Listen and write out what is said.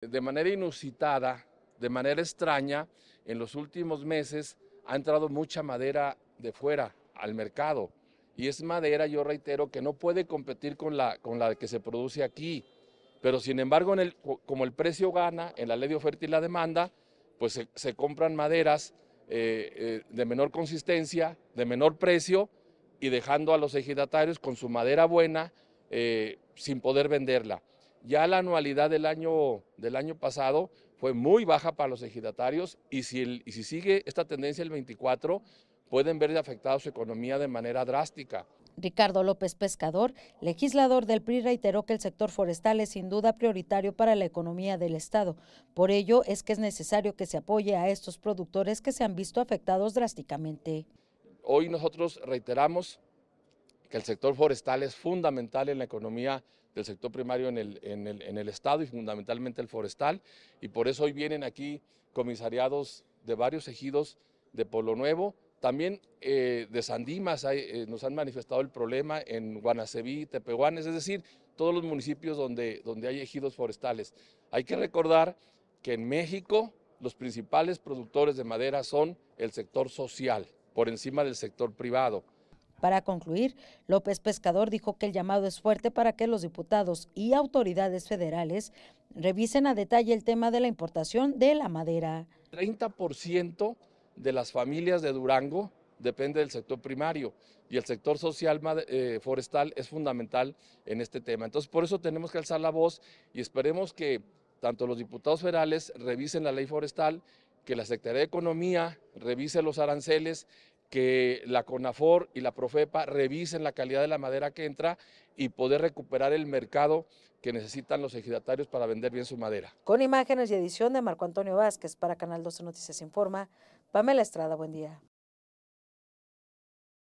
De manera inusitada, de manera extraña, en los últimos meses ha entrado mucha madera de fuera al mercado. Y es madera, yo reitero, que no puede competir con la, con la que se produce aquí. Pero sin embargo, como el precio gana en la ley de oferta y la demanda, pues se, compran maderas eh, eh, de menor consistencia, de menor precio, y dejando a los ejidatarios con su madera buena eh, sin poder venderla. Ya la anualidad del año, del año pasado fue muy baja para los ejidatarios y si, y si sigue esta tendencia el 24, pueden ver afectada su economía de manera drástica. Ricardo López Pescador, legislador del PRI, reiteró que el sector forestal es sin duda prioritario para la economía del Estado. Por ello es que es necesario que se apoye a estos productores que se han visto afectados drásticamente. Hoy nosotros reiteramos que el sector forestal es fundamental en la economía del sector primario en el, en el, Estado y fundamentalmente el forestal. Y por eso hoy vienen aquí comisariados de varios ejidos de Polo Nuevo, también eh, de Sandimas eh, nos han manifestado el problema en Guanaceví, Tepehuán, es decir, todos los municipios donde, donde hay ejidos forestales. Hay que recordar que en México los principales productores de madera son el sector social, por encima del sector privado. Para concluir, López Pescador dijo que el llamado es fuerte para que los diputados y autoridades federales revisen a detalle el tema de la importación de la madera. 30% de las familias de Durango depende del sector primario y el sector social eh, forestal es fundamental en este tema. Entonces, por eso tenemos que alzar la voz y esperemos que tanto los diputados federales revisen la ley forestal, que la Secretaría de Economía revise los aranceles que la CONAFOR y la Profepa revisen la calidad de la madera que entra y poder recuperar el mercado que necesitan los ejidatarios para vender bien su madera. Con imágenes y edición de Marco Antonio Vázquez para Canal 12 Noticias Informa, Pamela Estrada, buen día.